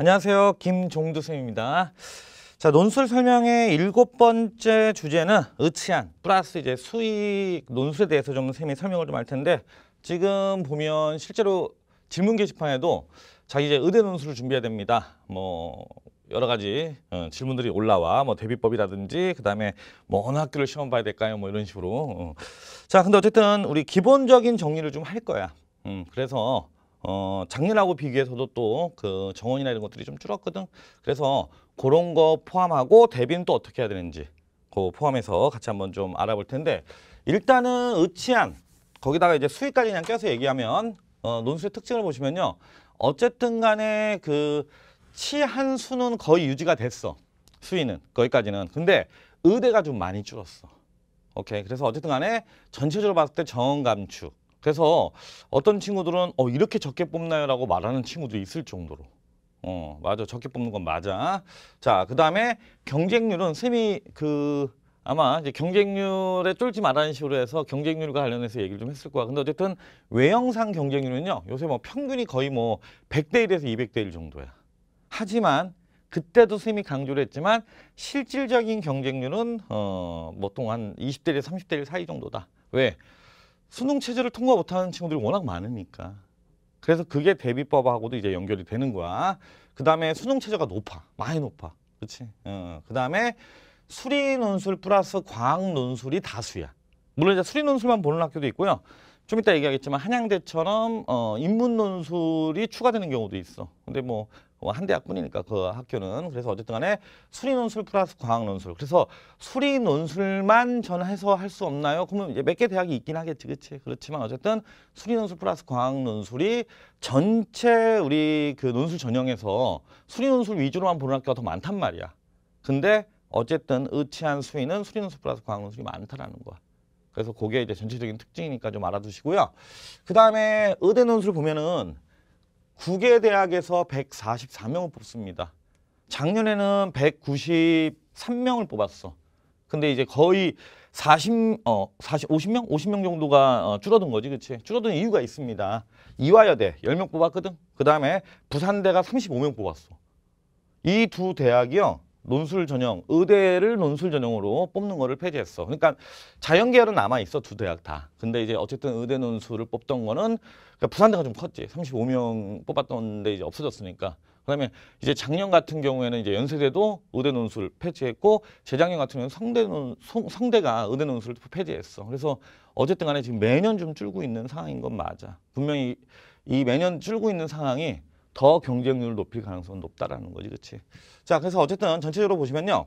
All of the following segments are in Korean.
안녕하세요. 김종두 쌤입니다. 자, 논술 설명의 일곱 번째 주제는 의치한 플러스 이제 수익 논술에 대해서 좀 쌤이 설명을 좀 할 텐데 지금 보면 실제로 질문 게시판에도 자, 이제 의대 논술을 준비해야 됩니다. 뭐 여러 가지 어, 질문들이 올라와 뭐 대비법이라든지 그다음에 뭐 어느 학교를 시험 봐야 될까요? 뭐 이런 식으로. 어. 자, 근데 어쨌든 우리 기본적인 정리를 좀 할 거야. 음, 그래서 어, 작년하고 비교해서도 또 그 정원이나 이런 것들이 좀 줄었거든. 그래서 그런 거 포함하고 대비는 또 어떻게 해야 되는지 그 포함해서 같이 한번 좀 알아볼 텐데 일단은 의치안 거기다가 이제 수익까지 그냥 껴서 얘기하면 어, 논술의 특징을 보시면요. 어쨌든 간에 그 치한 수는 거의 유지가 됐어. 수위는 거기까지는. 근데 의대가 좀 많이 줄었어. 오케이. 그래서 어쨌든 간에 전체적으로 봤을 때 정원 감축 그래서 어떤 친구들은 어 이렇게 적게 뽑나요? 라고 말하는 친구도 있을 정도로 어 맞아 적게 뽑는 건 맞아 자그 다음에 경쟁률은 쌤이 그 아마 이제 경쟁률에 쫄지 말라는 식으로 해서 경쟁률과 관련해서 얘기를 좀 했을 거야 근데 어쨌든 외형상 경쟁률은요 요새 뭐 평균이 거의 뭐 100대 1에서 200대 1 정도야 하지만 그때도 쌤이 강조를 했지만 실질적인 경쟁률은 어 보통 한 20대 1 30대 1 사이 정도다 왜? 수능 체제를 통과 못하는 친구들이 워낙 많으니까 그래서 그게 대비법하고도 이제 연결이 되는 거야 그 다음에 수능 체제가 높아 많이 높아 그렇지 어, 어. 그 다음에 수리 논술 플러스 과학 논술이 다수야 물론 이제 수리 논술만 보는 학교도 있고요 좀 이따 얘기하겠지만 한양대처럼 어, 인문 논술이 추가되는 경우도 있어 근데 뭐 어, 한 대학뿐이니까 그 학교는 그래서 어쨌든 간에 수리 논술 플러스 과학 논술 그래서 수리 논술만 전해서 할 수 없나요? 그러면 이제 몇개 대학이 있긴 하겠지 그치 그렇지만 어쨌든 수리 논술 플러스 과학 논술이 전체 우리 그 논술 전형에서 수리 논술 위주로만 보는 학교가 더 많단 말이야 근데 어쨌든 의치한 수위는 수리 논술 플러스 과학 논술이 많다라는 거야 그래서 그게 이제 전체적인 특징이니까 좀 알아두시고요 그 다음에 의대 논술 보면은 국외 대학에서 144명을 뽑습니다. 작년에는 193명을 뽑았어. 근데 이제 거의 40, 어, 40, 50명? 50명 정도가 어, 줄어든 거지, 그치? 줄어든 이유가 있습니다. 이화여대 10명 뽑았거든? 그 다음에 부산대가 35명 뽑았어. 이 두 대학이요, 논술 전형, 의대를 논술 전형으로 뽑는 거를 폐지했어. 그러니까 자연계열은 남아 있어 두 대학 다. 근데 이제 어쨌든 의대 논술을 뽑던 거는 그러니까 부산대가 좀 컸지. 35명 뽑았던데 이제 없어졌으니까. 그다음에 이제 작년 같은 경우에는 이제 연세대도 의대 논술 폐지했고 재작년 같은 경우는 성대 논 성대가 의대 논술을 폐지했어. 그래서 어쨌든 간에 지금 매년 좀 줄고 있는 상황인 건 맞아. 분명히 이 매년 줄고 있는 상황이 더 경쟁률을 높일 가능성은 높다라는 거지, 그렇지? 자, 그래서 어쨌든 전체적으로 보시면요.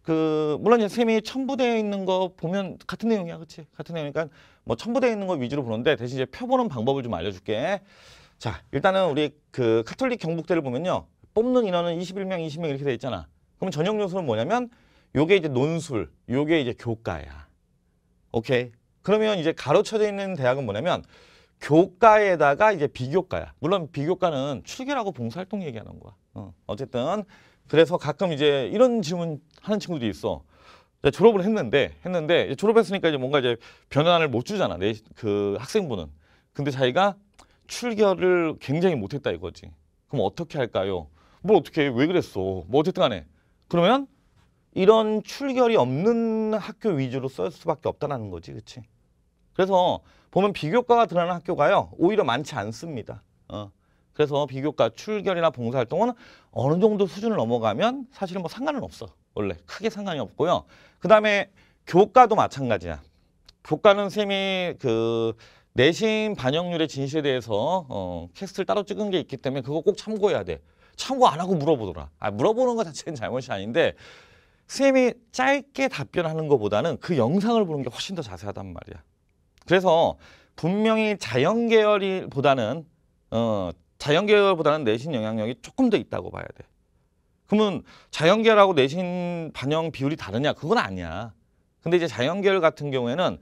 그 물론 이제 쌤이 첨부되어 있는 거 보면 같은 내용이야, 그렇지? 같은 내용이니까 뭐 첨부되어 있는 거 위주로 보는데 대신 이제 펴보는 방법을 좀 알려줄게. 자, 일단은 우리 그 카톨릭 경북대를 보면요, 뽑는 인원은 21명, 20명 이렇게 돼 있잖아. 그럼 전형 요소는 뭐냐면 요게 이제 논술, 요게 이제 교과야. 오케이. 그러면 이제 가로쳐져 있는 대학은 뭐냐면 교과에다가 이제 비교과야. 물론 비교과는 출결하고 봉사활동 얘기하는 거야. 어. 어쨌든 그래서 가끔 이제 이런 질문 하는 친구들이 있어. 졸업을 했는데 했는데 이제 졸업했으니까 이제 뭔가 이제 변환을 못 주잖아. 내 그 학생분은. 근데 자기가 출결을 굉장히 못했다 이거지. 그럼 어떻게 할까요? 뭘 어떻게 해? 왜 그랬어? 뭐 어쨌든 간에 그러면 이런 출결이 없는 학교 위주로 쓸 수밖에 없다는 거지, 그렇지? 그래서 보면 비교과가 드러나는 학교가요 오히려 많지 않습니다. 어. 그래서 비교과 출결이나 봉사활동은 어느 정도 수준을 넘어가면 사실 은뭐 상관은 없어 원래 크게 상관이 없고요. 그 다음에 교과도 마찬가지야. 교과는 쌤이 그 내신 반영률의 진실에 대해서 어, 캐스트를 따로 찍은 게 있기 때문에 그거 꼭 참고해야 돼. 참고 안 하고 물어보더라. 아, 물어보는 거 자체는 잘못이 아닌데 쌤이 짧게 답변하는 것보다는 그 영상을 보는 게 훨씬 더 자세하단 말이야. 그래서 분명히 자연 계열 보다는 어, 자연 계열보다는 내신 영향력이 조금 더 있다고 봐야 돼. 그러면 자연 계열하고 내신 반영 비율이 다르냐? 그건 아니야. 근데 이제 자연 계열 같은 경우에는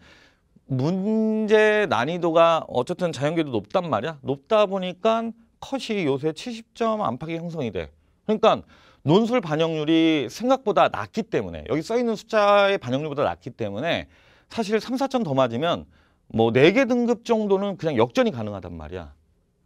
문제 난이도가 어쨌든 자연 계열도 높단 말이야. 높다 보니까 컷이 요새 70점 안팎이 형성이 돼. 그러니까 논술 반영률이 생각보다 낮기 때문에 여기 써 있는 숫자의 반영률보다 낮기 때문에 사실 3, 4점 더 맞으면 뭐네개 등급 정도는 그냥 역전이 가능하단 말이야.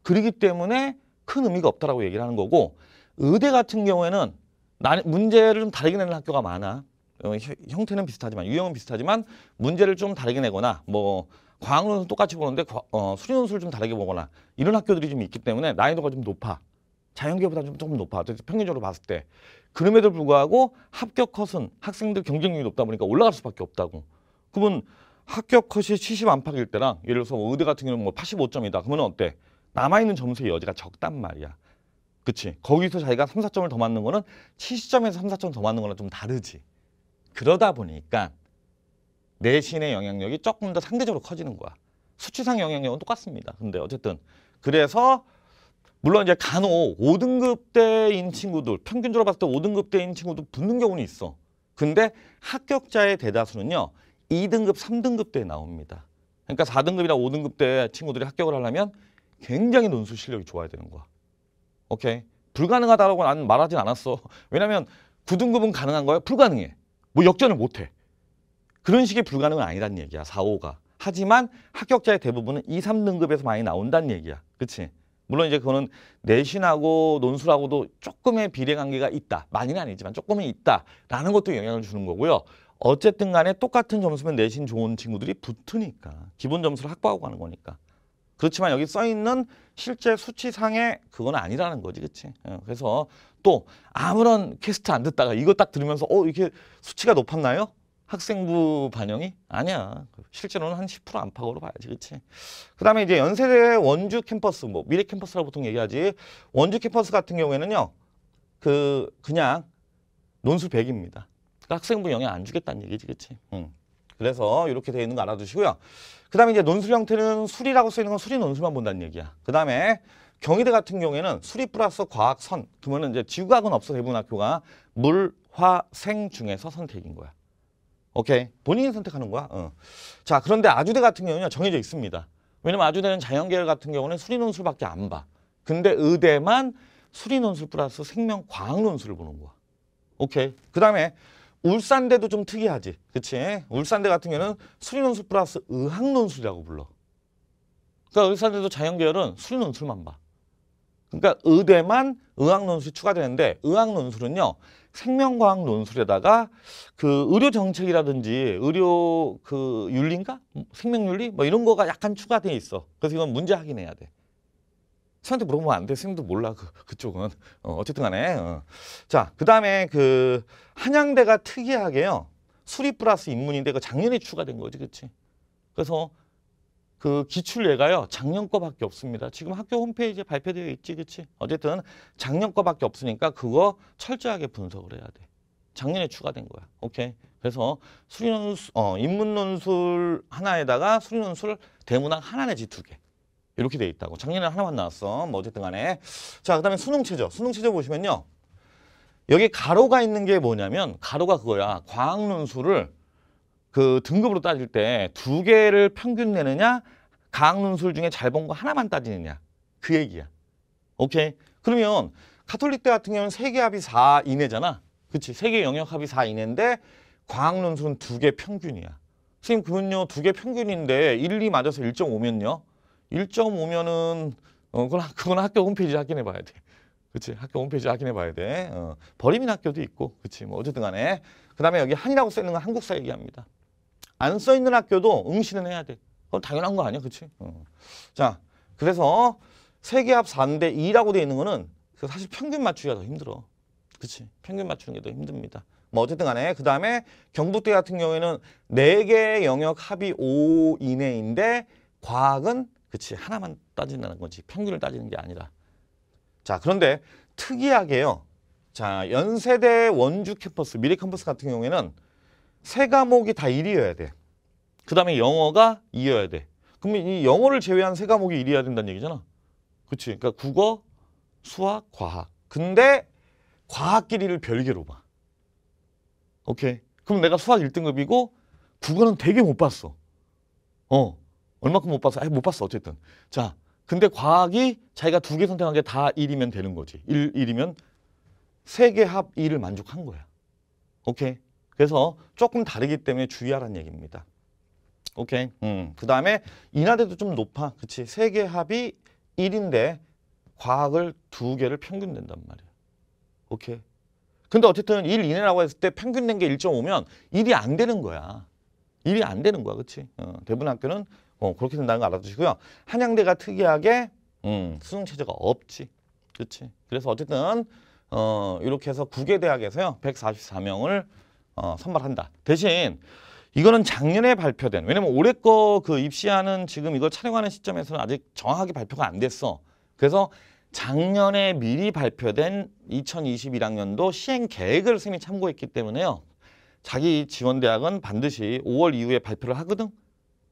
그러기 때문에 큰 의미가 없다라고 얘기를 하는 거고 의대 같은 경우에는 나, 문제를 좀 다르게 내는 학교가 많아. 어, 형태는 비슷하지만 유형은 비슷하지만 문제를 좀 다르게 내거나 뭐 과학론은 똑같이 보는데 어, 수리논술을 좀 다르게 보거나 이런 학교들이 좀 있기 때문에 난이도가 좀 높아. 자연계보다 좀 조금 높아. 평균적으로 봤을 때. 그럼에도 불구하고 합격 컷은 학생들 경쟁률이 높다 보니까 올라갈 수밖에 없다고. 그러면 합격 컷이 70 안팎일 때랑 예를 들어서 뭐 의대 같은 경우는 뭐 85점이다. 그러면 어때? 남아있는 점수의 여지가 적단 말이야. 그치? 거기서 자기가 3, 4점을 더 맞는 거는 70점에서 3, 4점 더 맞는 거랑 좀 다르지. 그러다 보니까 내신의 영향력이 조금 더 상대적으로 커지는 거야. 수치상 영향력은 똑같습니다. 근데 어쨌든 그래서 물론 이제 간호 5등급 대인 친구들 평균적으로 봤을 때 5등급 대인 친구도 붙는 경우는 있어. 근데 합격자의 대다수는요. 2등급, 3등급 때 나옵니다. 그러니까 4등급이나 5등급 때 친구들이 합격을 하려면 굉장히 논술 실력이 좋아야 되는 거야. 오케이. 불가능하다라고 난 말하진 않았어. 왜냐면 9등급은 가능한 거야? 불가능해. 뭐 역전을 못 해. 그런 식의 불가능은 아니라는 얘기야. 4, 5가. 하지만 합격자의 대부분은 2, 3등급에서 많이 나온다는 얘기야. 그치? 물론 이제 그거는 내신하고 논술하고도 조금의 비례관계가 있다. 많이는 아니지만 조금은 있다라는 것도 영향을 주는 거고요. 어쨌든 간에 똑같은 점수면 내신 좋은 친구들이 붙으니까 기본 점수를 확보하고 가는 거니까 그렇지만 여기 써있는 실제 수치상의 그건 아니라는 거지 그치 예, 그래서 또 아무런 퀘스트 안 듣다가 이거 딱 들으면서 어 이게 렇 수치가 높았나요? 학생부 반영이? 아니야. 실제로는 한 10% 안팎으로 봐야지. 그치? 그 다음에 이제 연세대 원주 캠퍼스, 뭐, 미래 캠퍼스라고 보통 얘기하지. 원주 캠퍼스 같은 경우에는요, 그, 그냥 논술 100입니다. 학생부 영향 안 주겠다는 얘기지, 그치? 음. 그래서 이렇게 돼 있는 거 알아두시고요. 그 다음에 이제 논술 형태는 수리라고 쓰이는 건 수리 논술만 본다는 얘기야. 그 다음에 경희대 같은 경우에는 수리 플러스 과학 선 그러면 이제 지구과학은 없어 대부분 학교가 물, 화, 생 중에서 선택인 거야. 오케이 본인이 선택하는 거야. 어. 자 그런데 아주대 같은 경우는 정해져 있습니다. 왜냐면 아주대는 자연계열 같은 경우는 수리 논술밖에 안 봐. 근데 의대만 수리 논술 플러스 생명 과학 논술을 보는 거야. 오케이 그 다음에 울산대도 좀 특이하지. 그치? 울산대 같은 경우는 수리논술 플러스 의학논술이라고 불러. 그러니까 울산대도 자연계열은 수리논술만 봐. 그러니까 의대만 의학논술이 추가되는데 의학논술은요. 생명과학 논술에다가 그 의료 정책이라든지 의료 그 윤리인가? 생명윤리? 뭐 이런 거가 약간 추가돼 있어. 그래서 이건 문제 확인해야 돼. 선생님한테 물어보면 안 돼. 선생님도 몰라. 그, 그쪽은. 어, 어쨌든 간에. 어. 자, 그 다음에 그 한양대가 특이하게요. 수리 플러스 인문인데그 작년에 추가된 거지. 그치? 그래서 그 기출예가요. 작년 거밖에 없습니다. 지금 학교 홈페이지에 발표되어 있지. 그치? 어쨌든 작년 거밖에 없으니까 그거 철저하게 분석을 해야 돼. 작년에 추가된 거야. 오케이. 그래서 수리논술, 어, 인문논술 하나에다가 수리논술 대문학 하나 내지 두 개. 이렇게 돼 있다고. 작년에 하나만 나왔어. 뭐 어쨌든 간에. 자, 그 다음에 수능체조. 수능체조 보시면요. 여기 가로가 있는 게 뭐냐면 가로가 그거야. 과학논술을 그 등급으로 따질 때 두 개를 평균 내느냐 과학논술 중에 잘 본 거 하나만 따지느냐. 그 얘기야. 오케이? 그러면 카톨릭 대 같은 경우는 세 개 합이 4 이내잖아. 그치? 세 개 영역 합이 4 이내인데 과학논술은 두 개 평균이야. 선생님 그건요 두 개 평균인데 1, 2 맞아서 1.5면요? 1.5면은 어, 그건, 그건 학교 홈페이지 확인해 봐야 돼. 그치 학교 홈페이지 확인해 봐야 돼. 어, 버림인 학교도 있고 그치 뭐 어쨌든 간에 그 다음에 여기 한이라고 써 있는 건 한국사 얘기합니다. 안 써 있는 학교도 응시는 해야 돼. 그건 당연한 거 아니야 그치? 어. 자 그래서 세계합 4인데 2라고 돼 있는 거는 그 사실 평균 맞추기가 더 힘들어. 그치 평균 맞추는 게 더 힘듭니다. 뭐 어쨌든 간에 그 다음에 경북대 같은 경우에는 네개의 영역 합이 5 이내인데 과학은 그치 하나만 따진다는 거지 평균을 따지는 게 아니라 자 그런데 특이하게요 자 연세대 원주 캠퍼스 미래 캠퍼스 같은 경우에는 세 과목이 다 1이어야 돼그 다음에 영어가 2여야 돼 그러면 이 영어를 제외한 세 과목이 1이어야 된다는 얘기잖아 그치 그러니까 국어 수학 과학 근데 과학끼리를 별개로 봐 오케이 그럼 내가 수학 1등급이고 국어는 되게 못 봤어 어 얼마큼 못 봤어? 아니, 못 봤어. 어쨌든. 자, 근데 과학이 자기가 두 개 선택한 게 다 1이면 되는 거지. 1, 1이면 세 개합 2를 만족한 거야. 오케이. 그래서 조금 다르기 때문에 주의하라는 얘기입니다. 오케이. 음. 그 다음에 인하대도 좀 높아. 그치. 세개 합이 1인데 과학을 두 개를 평균 낸단 말이야. 오케이. 근데 어쨌든 1 이내라고 했을 때 평균 낸게 1.5면 1이 안 되는 거야. 1이 안 되는 거야. 그치. 어, 대부분 학교는 어, 그렇게 된다는 거 알아두시고요. 한양대가 특이하게 음, 수능 체제가 없지. 그렇지. 그래서 어쨌든 어, 이렇게 해서 국외 대학에서요. 144명을 어, 선발한다. 대신 이거는 작년에 발표된 왜냐면 올해 거 그 입시하는 지금 이걸 촬영하는 시점에서는 아직 정확하게 발표가 안 됐어. 그래서 작년에 미리 발표된 2021학년도 시행 계획을 선생님이 참고했기 때문에요. 자기 지원 대학은 반드시 5월 이후에 발표를 하거든.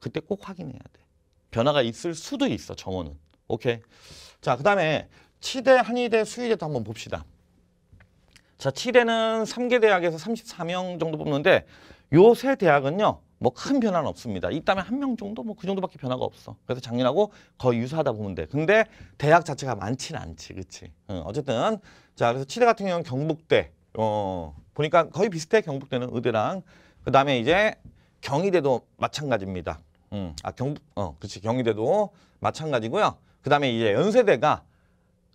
그때 꼭 확인해야 돼. 변화가 있을 수도 있어, 정원은. 오케이. 자, 그 다음에 치대, 한의대, 수의대도 한번 봅시다. 자, 치대는 3개 대학에서 34명 정도 뽑는데 요 세 대학은요. 뭐 큰 변화는 없습니다. 있다면 한 명 정도 뭐 그 정도밖에 변화가 없어. 그래서 작년하고 거의 유사하다 보면 돼. 근데 대학 자체가 많지 않지, 그치? 응, 어쨌든 자 그래서 치대 같은 경우는 경북대 어 보니까 거의 비슷해 경북대는 의대랑 그 다음에 이제 경희대도 마찬가지입니다. 음, 아, 경, 어, 그렇 경희대도 마찬가지고요. 그 다음에 이제 연세대가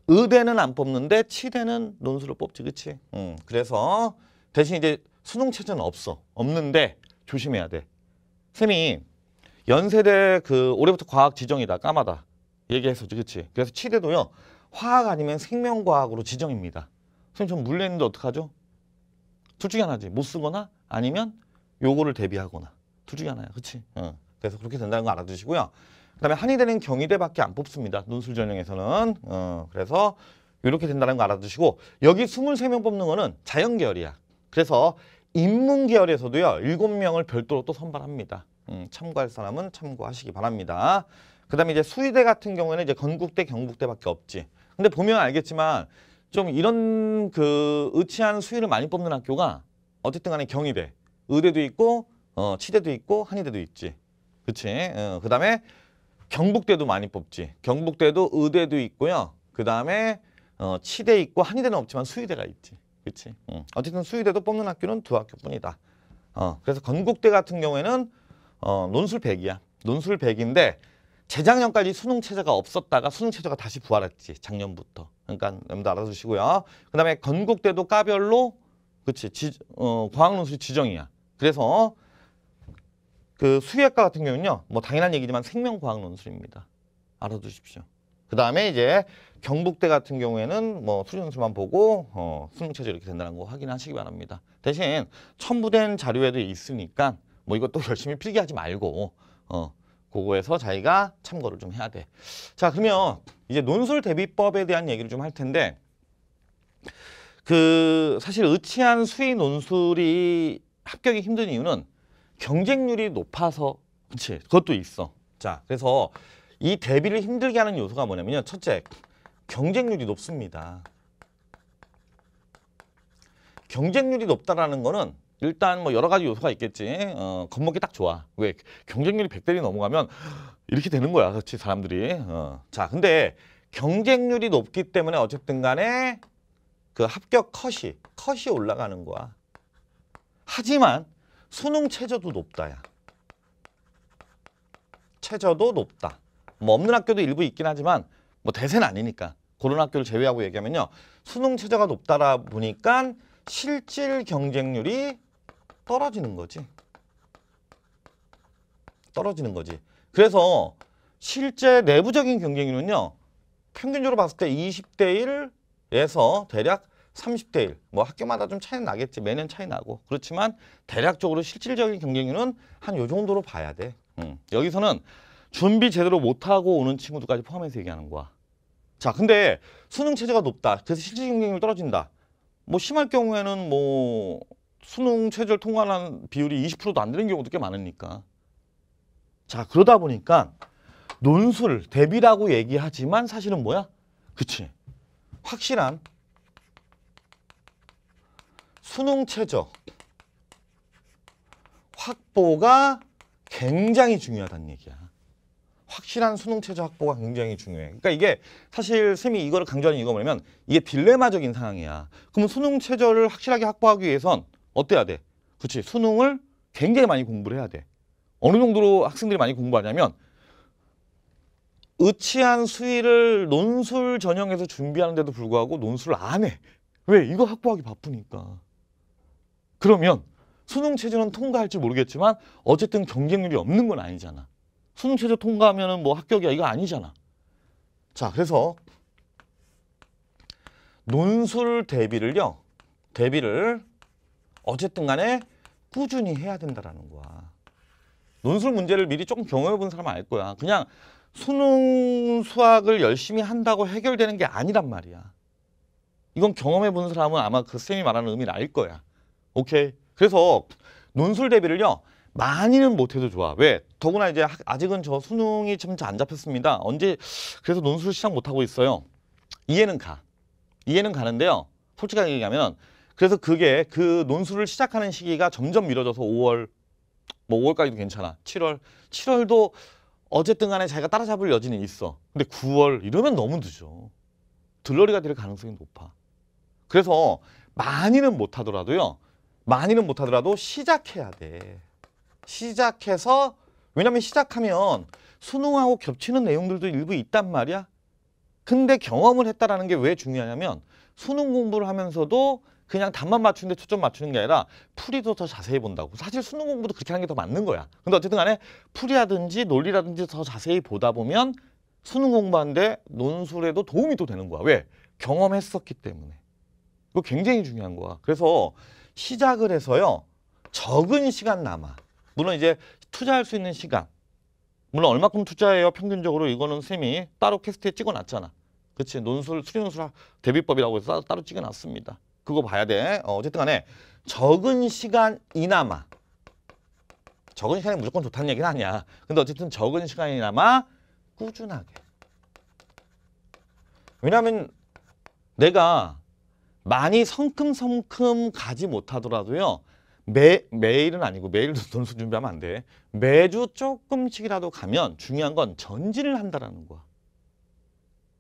의대는 안 뽑는데 치대는 논술을 뽑지, 그치? 음, 그래서 대신 이제 수능 체제는 없어. 없는데 조심해야 돼. 쌤이 연세대 그 올해부터 과학 지정이다. 까마다. 얘기했었지, 그치? 그래서 치대도요. 화학 아니면 생명과학으로 지정입니다. 선생님 전 물리는데 어떡하죠? 둘 중에 하나지. 못 쓰거나 아니면 요거를 대비하거나. 둘 중에 하나야. 그치 어. 그래서 그렇게 된다는 거 알아두시고요. 그다음에 한의대는 경희대밖에 안 뽑습니다. 논술 전형에서는. 어, 그래서 이렇게 된다는 거 알아두시고 여기 23명 뽑는 거는 자연계열이야. 그래서 인문계열에서도요. 7명을 별도로 또 선발합니다. 음, 참고할 사람은 참고하시기 바랍니다. 그다음에 이제 수의대 같은 경우에는 이제 건국대, 경북대밖에 없지. 근데 보면 알겠지만 좀 이런 그 의치한 수위를 많이 뽑는 학교가 어쨌든 간에 경희대, 의대도 있고 어, 치대도 있고 한의대도 있지. 그치? 어, 그 다음에 경북대도 많이 뽑지. 경북대도 의대도 있고요. 그 다음에 어, 치대 있고 한의대는 없지만 수의대가 있지. 그치? 응. 어쨌든 수의대도 뽑는 학교는 두 학교뿐이다. 어, 그래서 건국대 같은 경우에는 어, 논술 100이야. 논술 100인데 재작년까지 수능 체제가 없었다가 수능 체제가 다시 부활했지. 작년부터. 그러니까 여러분도 알아두시고요. 그 다음에 건국대도 까별로 그치 지, 어, 과학 논술 지정이야. 그래서 그 수의학과 같은 경우는요. 뭐 당연한 얘기지만 생명과학 논술입니다. 알아두십시오. 그 다음에 이제 경북대 같은 경우에는 뭐수리논술만 보고 어, 수능 체제 이렇게 된다는 거 확인하시기 바랍니다. 대신 첨부된 자료에도 있으니까 뭐 이것도 열심히 필기하지 말고 어, 그거에서 자기가 참고를 좀 해야 돼. 자 그러면 이제 논술 대비법에 대한 얘기를 좀 할 텐데 그 사실 의치한 수의 논술이 합격이 힘든 이유는 경쟁률이 높아서 그렇지 그것도 있어. 자 그래서 이 대비를 힘들게 하는 요소가 뭐냐면요. 첫째 경쟁률이 높습니다. 경쟁률이 높다라는 거는 일단 뭐 여러 가지 요소가 있겠지. 어, 겁먹기 딱 좋아. 왜? 경쟁률이 1 0 0대리 넘어가면 이렇게 되는 거야. 그렇지 사람들이. 어. 자 근데 경쟁률이 높기 때문에 어쨌든 간에 그 합격 컷이 컷이 올라가는 거야. 하지만 수능 최저도 높다야. 최저도 높다. 뭐 없는 학교도 일부 있긴 하지만 뭐 대세는 아니니까 그런 학교를 제외하고 얘기하면요. 수능 최저가 높다라 보니까 실질 경쟁률이 떨어지는 거지. 떨어지는 거지. 그래서 실제 내부적인 경쟁률은요. 평균적으로 봤을 때 20대 1에서 대략 30대 1. 뭐 학교마다 좀 차이 나겠지. 매년 차이 나고. 그렇지만 대략적으로 실질적인 경쟁률은 한 요 정도로 봐야 돼. 음. 여기서는 준비 제대로 못하고 오는 친구들까지 포함해서 얘기하는 거야. 자, 근데 수능 체제가 높다. 그래서 실질 경쟁률 떨어진다. 뭐 심할 경우에는 뭐 수능 체제를 통과하는 비율이 20%도 안 되는 경우도 꽤 많으니까. 자, 그러다 보니까 논술, 대비라고 얘기하지만 사실은 뭐야? 그치. 확실한 수능 최저 확보가 굉장히 중요하다는 얘기야. 확실한 수능 최저 확보가 굉장히 중요해. 그러니까 이게 사실 쌤이 이거를 강조하는 이유가 뭐냐면 이게 딜레마적인 상황이야. 그러면 수능 최저를 확실하게 확보하기 위해선 어때야 돼? 그렇지. 수능을 굉장히 많이 공부를 해야 돼. 어느 정도로 학생들이 많이 공부하냐면 의치한 수위를 논술 전형에서 준비하는데도 불구하고 논술을 안 해. 왜? 이거 확보하기 바쁘니까. 그러면 수능 체제는 통과할지 모르겠지만 어쨌든 경쟁률이 없는 건 아니잖아. 수능 체제 통과하면 뭐 합격이야 이거 아니잖아. 자 그래서 논술 대비를요. 대비를 어쨌든 간에 꾸준히 해야 된다라는 거야. 논술 문제를 미리 조금 경험해 본사람알 거야. 그냥 수능 수학을 열심히 한다고 해결되는 게 아니란 말이야. 이건 경험해 본 사람은 아마 그 쌤이 말하는 의미를 알 거야. 오케이. 그래서 논술 대비를요. 많이는 못해도 좋아. 왜? 더구나 이제 아직은 저 수능이 참안 잡혔습니다. 언제 그래서 논술 시작 못하고 있어요. 이해는 가. 이해는 가는데요. 솔직하게 얘기하면 그래서 그게 그 논술을 시작하는 시기가 점점 미뤄져서 5월 뭐 5월까지도 괜찮아. 7월 7월도 어쨌든 간에 자기가 따라잡을 여지는 있어. 근데 9월 이러면 너무 늦어. 들러리가 될 가능성이 높아. 그래서 많이는 못하더라도요. 많이는 못하더라도 시작해야 돼. 시작해서 왜냐면 시작하면 수능하고 겹치는 내용들도 일부 있단 말이야. 근데 경험을 했다라는 게 왜 중요하냐면 수능 공부를 하면서도 그냥 답만 맞추는데 초점 맞추는 게 아니라 풀이도 더 자세히 본다고. 사실 수능 공부도 그렇게 하는 게 더 맞는 거야. 근데 어쨌든 간에 풀이라든지 논리라든지 더 자세히 보다 보면 수능 공부하는데 논술에도 도움이 또 되는 거야. 왜? 경험했었기 때문에. 이거 굉장히 중요한 거야. 그래서 시작을 해서요. 적은 시간 남아. 물론 이제 투자할 수 있는 시간. 물론 얼마큼 투자해요. 평균적으로 이거는 쌤이 따로 캐스트에 찍어놨잖아. 그치 논술, 수리논술 대비법이라고 해서 따로, 따로 찍어놨습니다. 그거 봐야 돼. 어, 어쨌든 간에 적은 시간이나마 적은 시간이 무조건 좋다는 얘기는 아니야. 근데 어쨌든 적은 시간이나마 꾸준하게. 왜냐하면 내가 많이 성큼성큼 가지 못하더라도요. 매, 매일은 아니고 매일도 돈수 준비하면 안 돼. 매주 조금씩이라도 가면 중요한 건 전진을 한다라는 거야.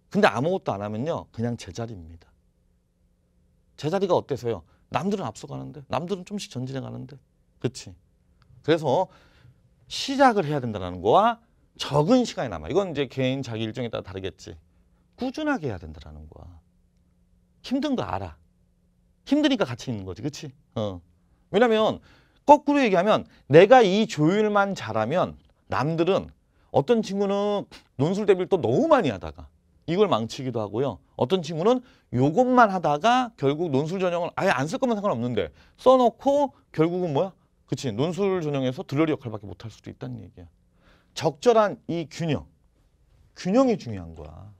근데 아무것도 안 하면요. 그냥 제자리입니다. 제자리가 어때서요? 남들은 앞서가는데 남들은 좀씩 전진해 가는데 그치 그래서 시작을 해야 된다는 거와 적은 시간이 남아 이건 이제 개인 자기 일정에 따라 다르겠지 꾸준하게 해야 된다는 거야 힘든 거 알아. 힘드니까 같이 있는 거지, 그치? 어. 왜냐면 거꾸로 얘기하면 내가 이 조율만 잘하면 남들은 어떤 친구는 논술 대비를 또 너무 많이 하다가 이걸 망치기도 하고요. 어떤 친구는 요것만 하다가 결국 논술 전형을 아예 안 쓸 거면 상관없는데 써놓고 결국은 뭐야? 그치 논술 전형에서 들러리 역할밖에 못 할 수도 있다는 얘기야. 적절한 이 균형, 균형이 중요한 거야.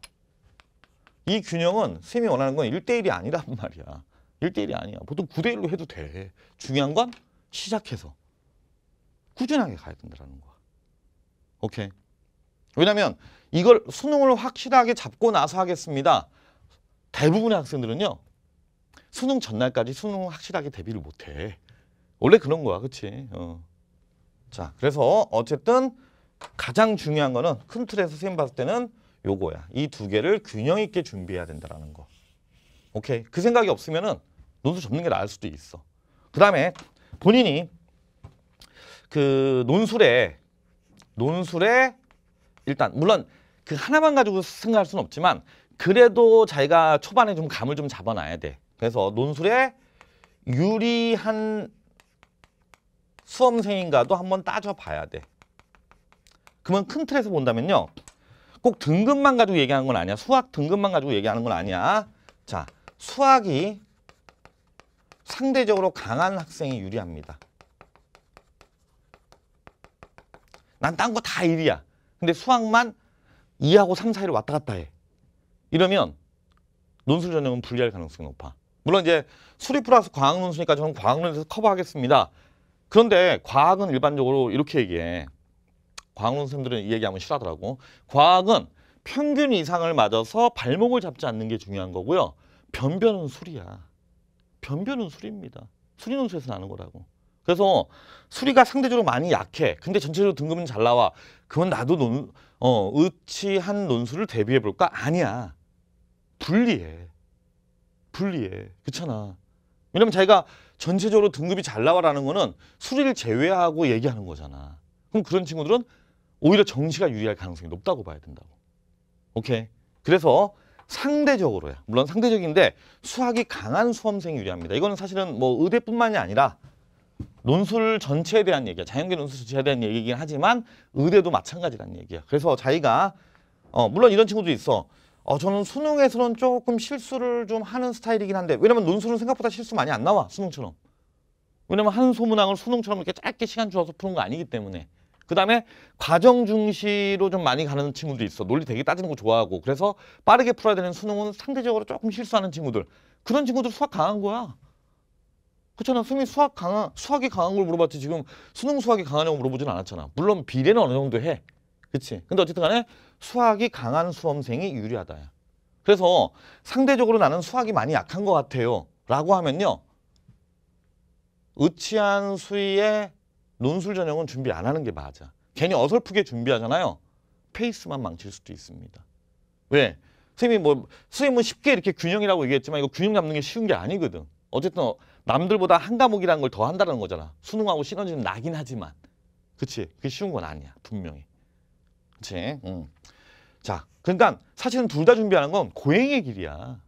이 균형은 스님이 원하는 건 1대1이 아니란 말이야. 1대1이 아니야. 보통 9대1로 해도 돼. 중요한 건 시작해서 꾸준하게 가야 된다는 거야. 오케이. 왜냐면 하 이걸 수능을 확실하게 잡고 나서 하겠습니다. 대부분의 학생들은요. 수능 전날까지 수능 확실하게 대비를 못해. 원래 그런 거야. 그치? 어. 자, 그래서 어쨌든 가장 중요한 거는 큰 틀에서 선생님 봤을 때는 요거야. 이 두 개를 균형 있게 준비해야 된다라는 거. 오케이. 그 생각이 없으면은 논술 접는 게 나을 수도 있어. 그다음에 본인이 그 논술에 논술에 일단 물론 그 하나만 가지고 생각할 수는 없지만 그래도 자기가 초반에 좀 감을 좀 잡아놔야 돼. 그래서 논술에 유리한 수험생인가도 한번 따져봐야 돼. 그러면 큰 틀에서 본다면요. 꼭 등급만 가지고 얘기하는 건 아니야. 수학 등급만 가지고 얘기하는 건 아니야. 자, 수학이 상대적으로 강한 학생이 유리합니다. 난 딴 거 다 1이야. 근데 수학만 2하고 3, 사이로 왔다 갔다 해. 이러면 논술 전형은 불리할 가능성이 높아. 물론 이제 수리 플러스 과학 논술이니까 저는 과학 논술에서 커버하겠습니다. 그런데 과학은 일반적으로 이렇게 얘기해. 과학 선생들은이 얘기 하면 싫어하더라고. 과학은 평균 이상을 맞아서 발목을 잡지 않는 게 중요한 거고요. 변변은 수리야. 변변은 수리입니다. 수리논술에서 나는 거라고. 그래서 수리가 상대적으로 많이 약해. 근데 전체적으로 등급은 잘 나와. 그건 나도 논, 어, 의치한 논술을 대비해 볼까? 아니야. 불리해. 불리해. 그렇잖아. 왜냐면 자기가 전체적으로 등급이 잘 나와라는 거는 수리를 제외하고 얘기하는 거잖아. 그럼 그런 친구들은 오히려 정시가 유리할 가능성이 높다고 봐야 된다고. 오케이. 그래서 상대적으로야. 물론 상대적인데 수학이 강한 수험생이 유리합니다. 이거는 사실은 뭐 의대뿐만이 아니라 논술 전체에 대한 얘기야. 자연계 논술 전체에 대한 얘기긴 하지만 의대도 마찬가지라는 얘기야. 그래서 자기가 어 물론 이런 친구도 있어. 어 저는 수능에서는 조금 실수를 좀 하는 스타일이긴 한데 왜냐면 논술은 생각보다 실수 많이 안 나와 수능처럼. 왜냐면 한 소문항을 수능처럼 이렇게 짧게 시간 주어서 푸는 거 아니기 때문에. 그다음에 과정 중시로 좀 많이 가는 친구도 있어. 논리 되게 따지는 거 좋아하고. 그래서 빠르게 풀어야 되는 수능은 상대적으로 조금 실수하는 친구들. 그런 친구들 수학 강한 거야. 그렇잖아. 수미 수학 강한 수학이 강한 걸 물어봤지 지금 수능 수학이 강하냐고 물어보진 않았잖아. 물론 비례는 어느 정도 해. 그치 근데 어쨌든 간에 수학이 강한 수험생이 유리하다. 야 그래서 상대적으로 나는 수학이 많이 약한 것 같아요. 라고 하면요. 의치한 수위에 논술 전형은 준비 안 하는 게 맞아. 괜히 어설프게 준비하잖아요. 페이스만 망칠 수도 있습니다. 왜? 선생님이 뭐 선생님은 쉽게 이렇게 균형이라고 얘기했지만 이거 균형 잡는 게 쉬운 게 아니거든. 어쨌든 남들보다 한 과목이라는 걸 더 한다는 거잖아. 수능하고 시너지는 나긴 하지만. 그치? 그게 쉬운 건 아니야. 분명히. 그치? 응. 자, 그러니까 사실은 둘 다 준비하는 건 고행의 길이야.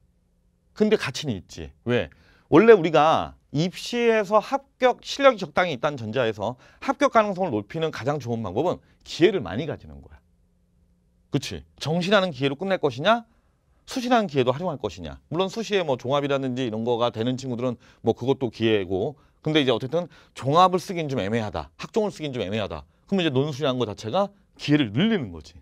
근데 가치는 있지. 왜? 원래 우리가 입시에서 합격 실력이 적당히 있다는 전제하에서 합격 가능성을 높이는 가장 좋은 방법은 기회를 많이 가지는 거야. 그치? 정시라는 기회로 끝낼 것이냐? 수시라는 기회도 활용할 것이냐. 물론 수시에 뭐 종합이라든지 이런 거가 되는 친구들은 뭐 그것도 기회고 근데 이제 어쨌든 종합을 쓰긴 좀 애매하다. 학종을 쓰긴 좀 애매하다. 그러면 이제 논술이라는 것 자체가 기회를 늘리는 거지.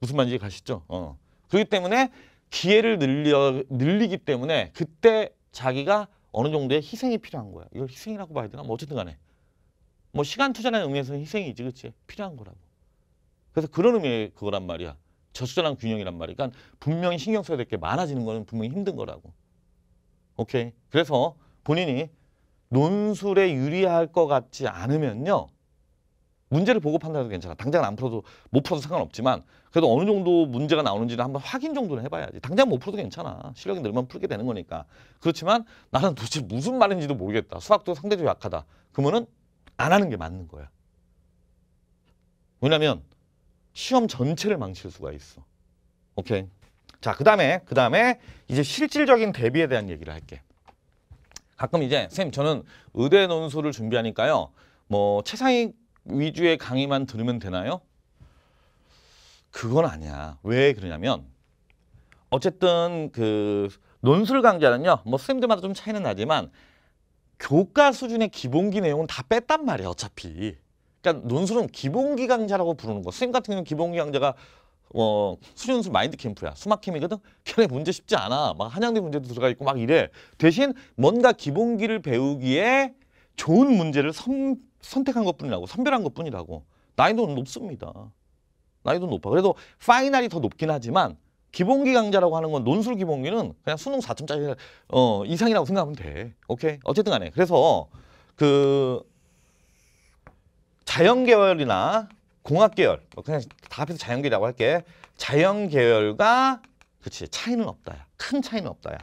무슨 말인지 가시죠? 어. 그렇기 때문에 기회를 늘려, 늘리기 때문에 그때 자기가 어느 정도의 희생이 필요한 거야. 이걸 희생이라고 봐야 되나? 뭐 어쨌든 간에. 뭐 시간 투자나 의미에서 희생이지, 그치? 필요한 거라고. 그래서 그런 의미의 그거란 말이야. 저수자랑 균형이란 말이야. 그러니까 분명히 신경 써야 될 게 많아지는 거는 분명히 힘든 거라고. 오케이. 그래서 본인이 논술에 유리할 것 같지 않으면요. 문제를 보고 판단해도 괜찮아. 당장 안 풀어도 못 풀어도 상관없지만 그래도 어느 정도 문제가 나오는지를 한번 확인 정도는 해봐야지. 당장 못 풀어도 괜찮아. 실력이 늘면 풀게 되는 거니까. 그렇지만 나는 도대체 무슨 말인지도 모르겠다. 수학도 상대적으로 약하다. 그러면은 안 하는 게 맞는 거야. 왜냐면 시험 전체를 망칠 수가 있어. 오케이. 자, 그 다음에, 그 다음에 이제 실질적인 대비에 대한 얘기를 할게. 가끔 이제, 선생님, 저는 의대 논술을 준비하니까요. 뭐, 최상위 위주의 강의만 들으면 되나요? 그건 아니야. 왜 그러냐면 어쨌든 그 논술 강좌는요. 뭐 선생님들마다 좀 차이는 나지만 교과 수준의 기본기 내용은 다 뺐단 말이야 어차피. 그러니까 논술은 기본기 강좌라고 부르는 거. 선생님 같은 경우는 기본기 강좌가 어, 수준술 마인드 캠프야. 수학캠이거든? 걔네 문제 쉽지 않아. 막 한양대 문제도 들어가 있고 막 이래. 대신 뭔가 기본기를 배우기에 좋은 문제를 선, 선택한 것뿐이라고 선별한 것뿐이라고 난이도는 높습니다. 난이도는 높아. 그래도 파이널이 더 높긴 하지만 기본기 강좌라고 하는 건 논술 기본기는 그냥 수능 4점짜리 어, 이상이라고 생각하면 돼. 오케이? 어쨌든 간에 그래서 그 자연 계열이나 공학 계열 뭐 그냥 다 합해서 자연 계열이라고 할게. 자연 계열과 그치 차이는 없다야. 큰 차이는 없다야.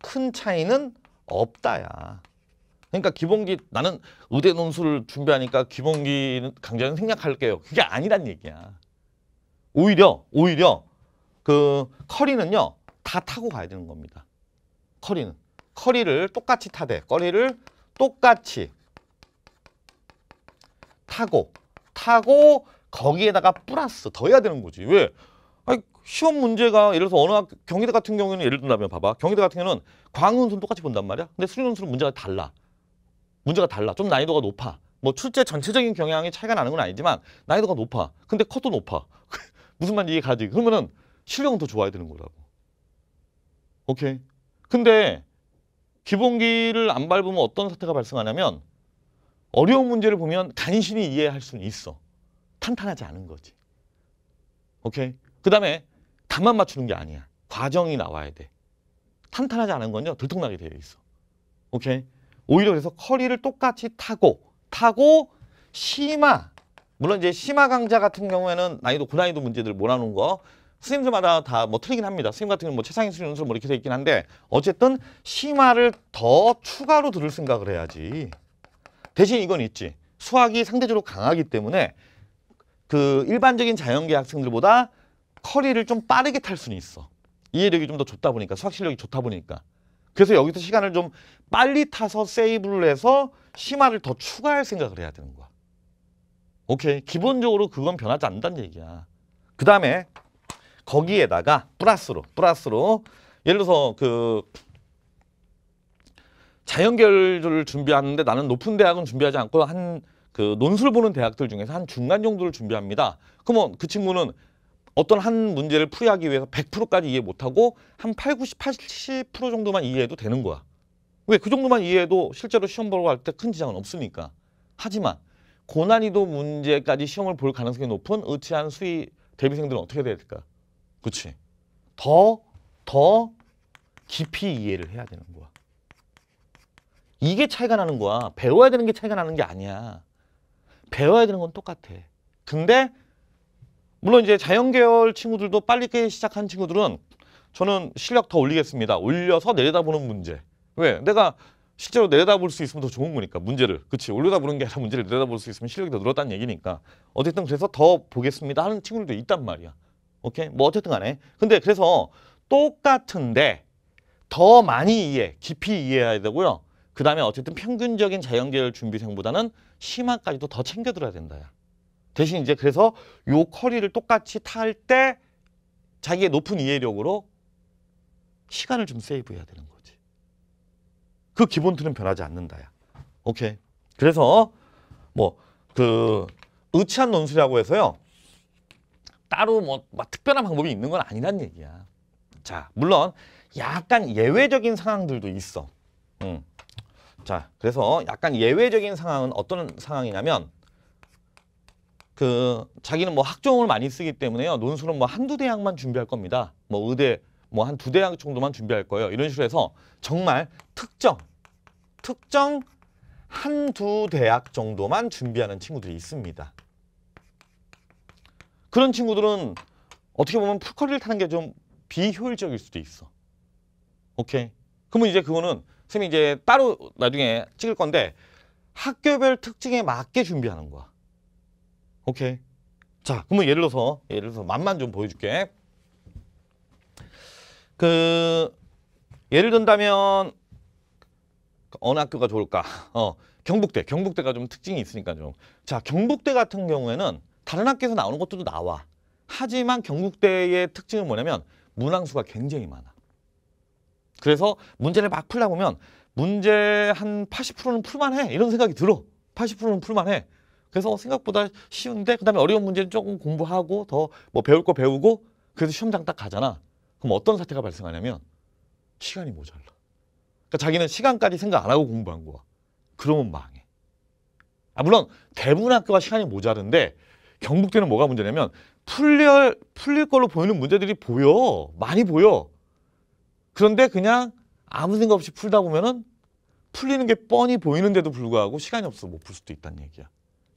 큰 차이는 없다야. 그러니까 기본기 나는 의대 논술을 준비하니까 기본기 강좌는 생략할게요. 그게 아니란 얘기야. 오히려 오히려 그 커리는요 다 타고 가야 되는 겁니다. 커리는 커리를 똑같이 타되 커리를 똑같이 타고 타고 거기에다가 플러스 더 해야 되는 거지. 왜? 아니, 시험 문제가 예를 들어서 어느 학, 경희대 같은 경우에는 예를 들다면 봐봐. 경희대 같은 경우는 광운수는 똑같이 본단 말이야. 근데 수리논술은 문제가 달라. 문제가 달라. 좀 난이도가 높아. 뭐 출제 전체적인 경향이 차이가 나는 건 아니지만 난이도가 높아. 근데 컷도 높아. 무슨 말인지 이해 가지. 그러면은 실력은 더 좋아야 되는 거라고. 오케이. 근데 기본기를 안 밟으면 어떤 사태가 발생하냐면 어려운 문제를 보면 간신히 이해할 수는 있어. 탄탄하지 않은 거지. 오케이. 그 다음에 답만 맞추는 게 아니야. 과정이 나와야 돼. 탄탄하지 않은 건요. 들통나게 되어 있어. 오케이. 오히려 그래서 커리를 똑같이 타고 타고 심화 물론 이제 심화 강좌 같은 경우에는 난이도 고난이도 문제들 몰아놓은 거선생님들마다다 뭐 틀리긴 합니다. 선생님 같은 경우는 뭐 최상위 수준 연수 뭐 이렇게 돼 있긴 한데 어쨌든 심화를 더 추가로 들을 생각을 해야지. 대신 이건 있지. 수학이 상대적으로 강하기 때문에 그 일반적인 자연계 학생들보다 커리를 좀 빠르게 탈 수는 있어. 이해력이 좀 더 좋다 보니까 수학 실력이 좋다 보니까. 그래서 여기서 시간을 좀 빨리 타서 세이브를 해서 심화를 더 추가할 생각을 해야 되는 거야. 오케이. 기본적으로 그건 변하지 않는다는 얘기야. 그 다음에 거기에다가 플러스로, 플러스로 예를 들어서 그 자연계열을 준비하는데 나는 높은 대학은 준비하지 않고 한 그 논술 보는 대학들 중에서 한 중간 정도를 준비합니다. 그러면 그 친구는 어떤 한 문제를 풀이하기 위해서 100%까지 이해 못하고 한 8, 90, 80% 70% 정도만 이해해도 되는 거야. 왜? 그 정도만 이해해도 실제로 시험 보러 갈 때 큰 지장은 없으니까. 하지만 고난이도 문제까지 시험을 볼 가능성이 높은 의치한 수위 대비생들은 어떻게 해야 될까? 그치? 더, 더 깊이 이해를 해야 되는 거야. 이게 차이가 나는 거야. 배워야 되는 게 차이가 나는 게 아니야. 배워야 되는 건 똑같아. 근데 물론 이제 자연계열 친구들도 빨리 깨 시작한 친구들은 저는 실력 더 올리겠습니다. 올려서 내려다보는 문제. 왜? 내가 실제로 내려다볼 수 있으면 더 좋은 거니까 문제를 그치 올려다보는 게 아니라 문제를 내려다볼 수 있으면 실력이 더 늘었다는 얘기니까 어쨌든 그래서 더 보겠습니다 하는 친구들도 있단 말이야 오케이 뭐 어쨌든 간에 근데 그래서 똑같은데 더 많이 이해 깊이 이해해야 되고요 그 다음에 어쨌든 평균적인 자연계열 준비생보다는 심화까지도 더 챙겨 들어야 된다 야. 대신 이제 그래서 요 커리를 똑같이 탈 때 자기의 높은 이해력으로 시간을 좀 세이브해야 되는 거지. 그 기본 틀은 변하지 않는다야. 오케이. 그래서 뭐 그 의치한 논술이라고 해서요. 따로 뭐, 뭐, 특별한 방법이 있는 건 아니란 얘기야. 자, 물론 약간 예외적인 상황들도 있어. 음. 자, 그래서 약간 예외적인 상황은 어떤 상황이냐면 그 자기는 뭐 학종을 많이 쓰기 때문에요. 논술은 뭐 한두 대학만 준비할 겁니다. 뭐 의대 뭐 한 두 대학 정도만 준비할 거예요. 이런 식으로 해서 정말 특정 특정 한두 대학 정도만 준비하는 친구들이 있습니다. 그런 친구들은 어떻게 보면 풀커리를 타는 게 좀 비효율적일 수도 있어. 오케이. 그러면 이제 그거는 선 쌤이 이제 따로 나중에 찍을 건데 학교별 특징에 맞게 준비하는 거야. 오케이. 자, 그러면 예를 들어서 예를 들어서 맛만 좀 보여줄게. 그 예를 든다면 어느 학교가 좋을까? 어, 경북대. 경북대가 좀 특징이 있으니까 좀. 자, 경북대 같은 경우에는 다른 학교에서 나오는 것들도 나와. 하지만 경북대의 특징은 뭐냐면 문항수가 굉장히 많아. 그래서 문제를 막 풀다 보면 문제 한 80%는 풀만해 이런 생각이 들어. 80%는 풀만해. 그래서 생각보다 쉬운데 그다음에 어려운 문제는 조금 공부하고 더 뭐 배울 거 배우고 그래서 시험장 딱 가잖아. 그럼 어떤 사태가 발생하냐면 시간이 모자라. 그러니까 자기는 시간까지 생각 안 하고 공부한 거야. 그러면 망해. 아 물론 대부분 학교가 시간이 모자른데 경북대는 뭐가 문제냐면 풀릴 풀릴 걸로 보이는 문제들이 보여 많이 보여. 그런데 그냥 아무 생각 없이 풀다 보면은 풀리는 게 뻔히 보이는데도 불구하고 시간이 없어 못 풀 수도 있다는 얘기야.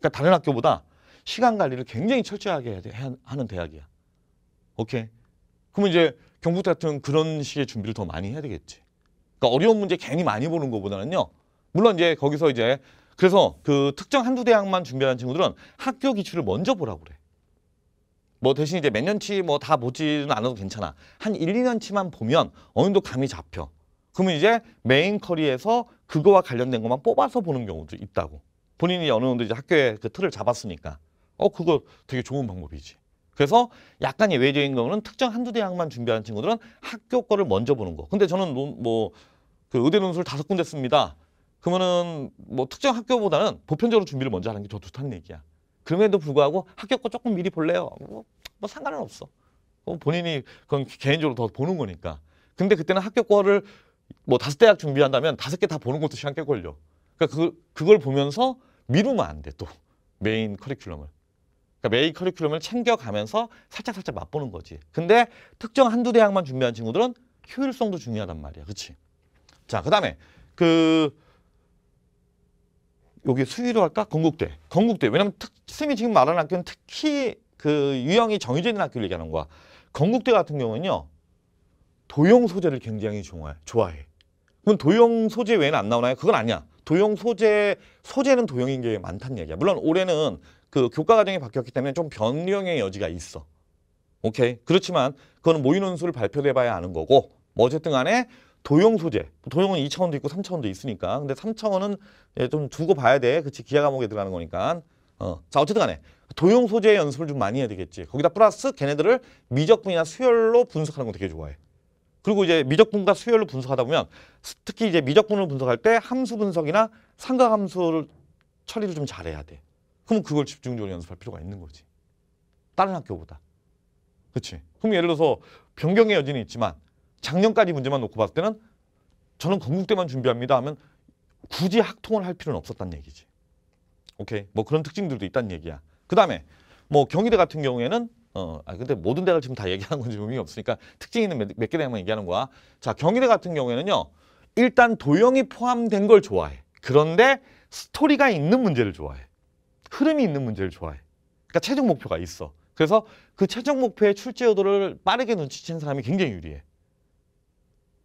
그러니까 다른 학교보다 시간 관리를 굉장히 철저하게 하는 대학이야. 오케이. 그러면 이제 경북 같은 그런 식의 준비를 더 많이 해야 되겠지. 그러니까 어려운 문제 괜히 많이 보는 것보다는요. 물론 이제 거기서 이제 그래서 그 특정 한두 대학만 준비하는 친구들은 학교 기출을 먼저 보라고 그래. 뭐 대신 이제 몇 년치 뭐 다 보지는 않아도 괜찮아. 한 1, 2년치만 보면 어느 정도 감이 잡혀. 그러면 이제 메인 커리에서 그거와 관련된 것만 뽑아서 보는 경우도 있다고. 본인이 어느 정도 이제 학교에 그 틀을 잡았으니까 어 그거 되게 좋은 방법이지. 그래서 약간 예외적인 경우는 특정 한두 대학만 준비하는 친구들은 학교 거를 먼저 보는 거. 근데 저는 뭐그 의대 논술 다섯 군데 씁니다. 그러면은 뭐 특정 학교보다는 보편적으로 준비를 먼저 하는 게 더 좋다는 얘기야. 그럼에도 불구하고 학교 거 조금 미리 볼래요. 뭐, 뭐 상관은 없어. 뭐 본인이 그건 개인적으로 더 보는 거니까. 근데 그때는 학교 거를 뭐 다섯 대학 준비한다면 다섯 개 다 보는 것도 시간 꽤 걸려. 그러니까 그, 그걸 보면서 미루면 안 돼, 또. 메인 커리큘럼을. 그러니까 메인 커리큘럼을 챙겨가면서 살짝살짝 맛보는 거지. 근데 특정 한두 대학만 준비한 친구들은 효율성도 중요하단 말이야. 그치? 자, 그 다음에 그 여기 수위로 할까? 건국대. 건국대. 왜냐면 특, 님이 지금 말하는 학교는 특히 그 유형이 정해져 있는 학교를 얘기하는 거야. 건국대 같은 경우는요. 도형 소재를 굉장히 좋아해. 좋아해. 그럼 도형 소재 외에는 안 나오나요? 그건 아니야. 도형 소재 소재는 도형인 게 많다는 얘기야. 물론 올해는 그 교과 과정이 바뀌었기 때문에 좀 변경의 여지가 있어. 오케이. 그렇지만 그건 모의 논술을 발표해 봐야 아는 거고 뭐 어쨌든 간에 도형 소재. 도형은 2차원도 있고 3차원도 있으니까. 근데 3차원은 예, 좀 두고 봐야 돼. 그치 기하 과목에 들어가는 거니까. 어. 자, 어쨌든 간에 도형 소재의 연습을 좀 많이 해야 되겠지. 거기다 플러스 걔네들을 미적분이나 수열로 분석하는 거 되게 좋아해. 그리고 이제 미적분과 수열로 분석하다 보면 특히 이제 미적분을 분석할 때 함수 분석이나 상가함수를 처리를 좀 잘해야 돼. 그러면 그걸 집중적으로 연습할 필요가 있는 거지. 다른 학교보다. 그렇지? 그럼 예를 들어서 변경의 여지는 있지만 작년까지 문제만 놓고 봤을 때는 저는 건국대만 준비합니다 하면 굳이 학통을 할 필요는 없었단 얘기지. 오케이? 뭐 그런 특징들도 있다는 얘기야. 그 다음에 뭐 경희대 같은 경우에는 어, 아 근데 모든 대를 지금 다 얘기하는 건지 의미 없으니까 특징 있는 몇개 대만 얘기하는 거야. 자, 경희대 같은 경우에는요. 일단 도형이 포함된 걸 좋아해. 그런데 스토리가 있는 문제를 좋아해. 흐름이 있는 문제를 좋아해. 그러니까 최종 목표가 있어. 그래서 그 최종 목표의 출제 여도를 빠르게 눈치챈 사람이 굉장히 유리해.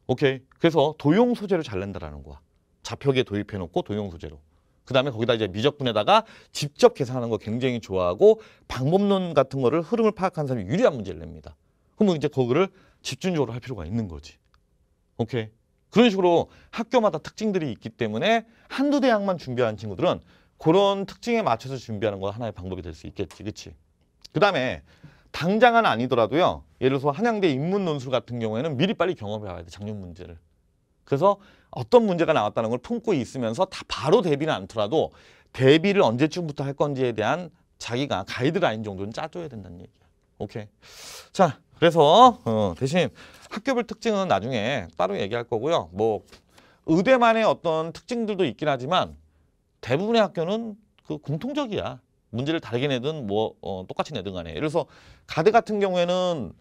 오케이. 그래서 도형 소재를 잘 낸다라는 거야. 좌표기 도입해놓고 도형 소재로. 그 다음에 거기다 이제 미적분에다가 직접 계산하는 거 굉장히 좋아하고 방법론 같은 거를 흐름을 파악하는 사람이 유리한 문제를 냅니다. 그러면 이제 거기를 집중적으로 할 필요가 있는 거지. 오케이. 그런 식으로 학교마다 특징들이 있기 때문에 한두 대학만 준비하는 친구들은 그런 특징에 맞춰서 준비하는 거 하나의 방법이 될 수 있겠지. 그치? 그 다음에 당장은 아니더라도요. 예를 들어서 한양대 인문논술 같은 경우에는 미리 빨리 경험해 봐야 돼. 작년 문제를. 그래서 어떤 문제가 나왔다는 걸 품고 있으면서 다 바로 대비는 않더라도 대비를 언제쯤부터 할 건지에 대한 자기가 가이드라인 정도는 짜줘야 된다는 얘기야. 오케이. 자, 그래서 어, 대신 학교별 특징은 나중에 따로 얘기할 거고요. 뭐 의대만의 어떤 특징들도 있긴 하지만 대부분의 학교는 그 공통적이야. 문제를 다르게 내든 뭐 어, 똑같이 내든 간에. 예를 들어서 가드 같은 경우에는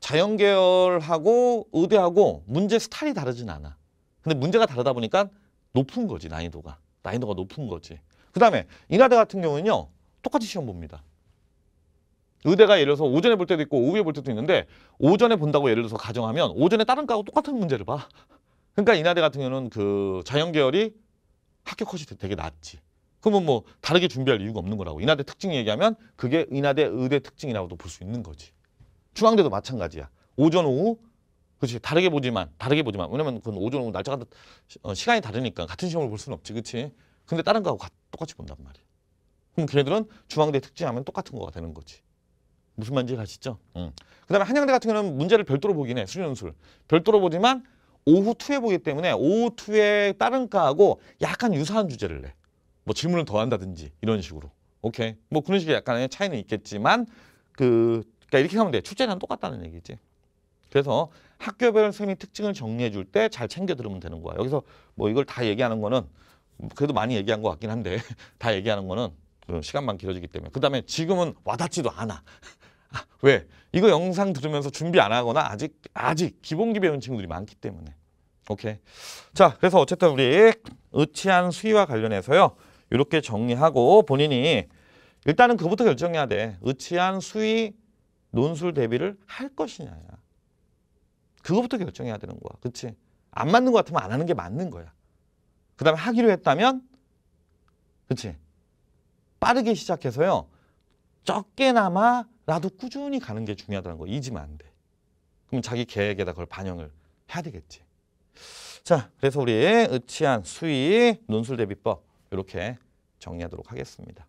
자연계열하고 의대하고 문제 스타일이 다르진 않아. 근데 문제가 다르다 보니까 높은 거지 난이도가. 난이도가 높은 거지. 그 다음에 인하대 같은 경우는요. 똑같이 시험 봅니다. 의대가 예를 들어서 오전에 볼 때도 있고 오후에 볼 때도 있는데 오전에 본다고 예를 들어서 가정하면 오전에 다른 과하고 똑같은 문제를 봐. 그러니까 인하대 같은 경우는 그 자연계열이 합격 컷이 되게 낮지. 그러면 뭐 다르게 준비할 이유가 없는 거라고. 인하대 특징 얘기하면 그게 인하대 의대 특징이라고도 볼 수 있는 거지. 중앙대도 마찬가지야. 오전 오후 그렇지 다르게 보지만 다르게 보지만 왜냐면 그건 오전 하고 날짜가 어, 시간이 다르니까 같은 시험을 볼 수는 없지 그렇지 근데 다른 거하고 가, 똑같이 본단 말이야 그럼 걔네들은 중앙대 특징하면 똑같은 거가 되는 거지 무슨 말인지 아시죠? 응. 그 다음에 한양대 같은 경우는 문제를 별도로 보긴 해 수련술 별도로 보지만 오후 투에 보기 때문에 오후 투에 다른 과하고 약간 유사한 주제를 내뭐 질문을 더 한다든지 이런 식으로 오케이 뭐 그런 식의 약간의 차이는 있겠지만 그 그러니까 이렇게 하면 돼 출제는 똑같다는 얘기지 그래서 학교별 선생님 특징을 정리해 줄 때 잘 챙겨 들으면 되는 거야. 여기서 뭐 이걸 다 얘기하는 거는 그래도 많이 얘기한 것 같긴 한데 다 얘기하는 거는 시간만 길어지기 때문에 그다음에 지금은 와닿지도 않아. 아, 왜? 이거 영상 들으면서 준비 안 하거나 아직 아직 기본기 배운 친구들이 많기 때문에. 오케이. 자, 그래서 어쨌든 우리 의치한 수위와 관련해서요. 이렇게 정리하고 본인이 일단은 그부터 결정해야 돼. 의치한 수위 논술 대비를 할것이냐 그거부터 결정해야 되는 거야. 그치? 안 맞는 것 같으면 안 하는 게 맞는 거야. 그 다음에 하기로 했다면, 그치? 빠르게 시작해서요. 적게나마라도 꾸준히 가는 게 중요하다는 거 잊으면 안 돼. 그럼 자기 계획에다 그걸 반영을 해야 되겠지. 자, 그래서 우리 의치한 수위 논술 대비법 이렇게 정리하도록 하겠습니다.